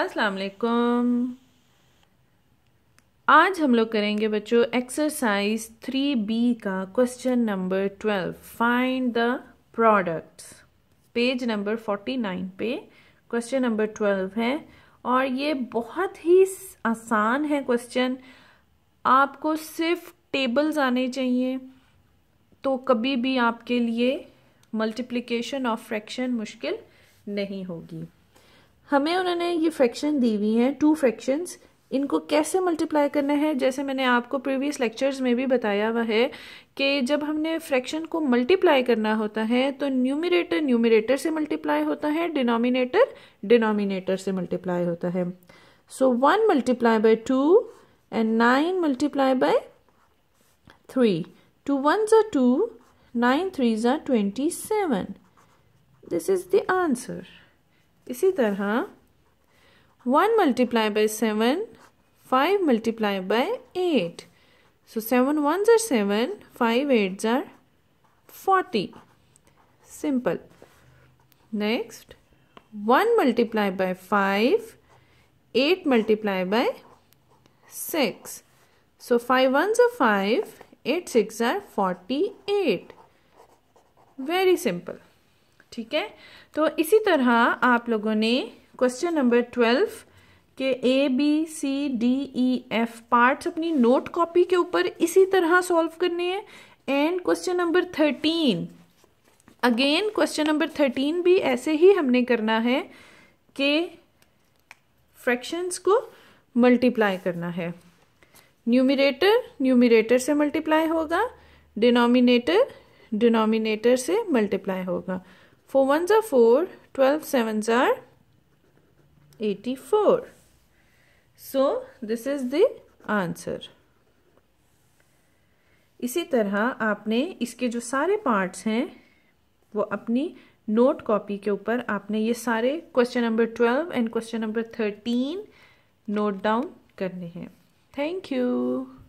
अस्सलाम वालेकुम आज हम लोग करेंगे बच्चों एक्सरसाइज थ्री बी का question number twelve find the products page number forty nine पे क्वेश्चन नंबर ट्वेल्व है और ये बहुत ही आसान है क्वेश्चन आपको सिर्फ टेबल्स आने चाहिए तो कभी भी आपके लिए मल्टीप्लिकेशन ऑफ फ्रैक्शन मुश्किल नहीं होगी हमें उन्होंने ये फ्रैक्शन दी हुई हैं टू फ्रैक्शंस इनको कैसे मल्टीप्लाई करना है जैसे मैंने आपको प्रीवियस लेक्चर्स में भी बताया हुआ है कि जब हमने फ्रैक्शन को मल्टीप्लाई करना होता है तो न्यूमिनेटर न्यूमिनेटर से मल्टीप्लाई होता है डिनोमिनेटर डिनोमिनेटर से मल्टीप्लाई होता है so one multiply by two and nine multiply by three two one ज़ा टू नाइन थ्री ज़ा twenty seven this is the answer इसी तरह one multiply by seven, five multiply by eight, so 7 ones are 7 5 eights are 40 simple next 1 multiplied by 5 8 multiplied by 6 so 5 ones are 5 8 6 are 48 very simple ठीक है तो इसी तरह आप लोगों ने क्वेश्चन नंबर ट्वेल्व के A B C D E F parts अपनी नोट कॉपी के ऊपर इसी तरह सॉल्व करने हैं and question number thirteen again question number thirteen भी ऐसे ही हमने करना है कि फ्रैक्शंस को मल्टीप्लाई करना है न्यूमिरेटर न्यूमिरेटर से मल्टीप्लाई होगा डिनोमिनेटर डिनोमिनेटर से मल्टीप्लाई होगा 4 ones are 4, 12 sevens are 84. So, this is the answer. इसी तरह आपने इसके जो सारे पार्ट्स हैं वो अपनी नोट कॉपी के ऊपर आपने ये सारे question number twelve and question number thirteen note down करने हैं थैंक यू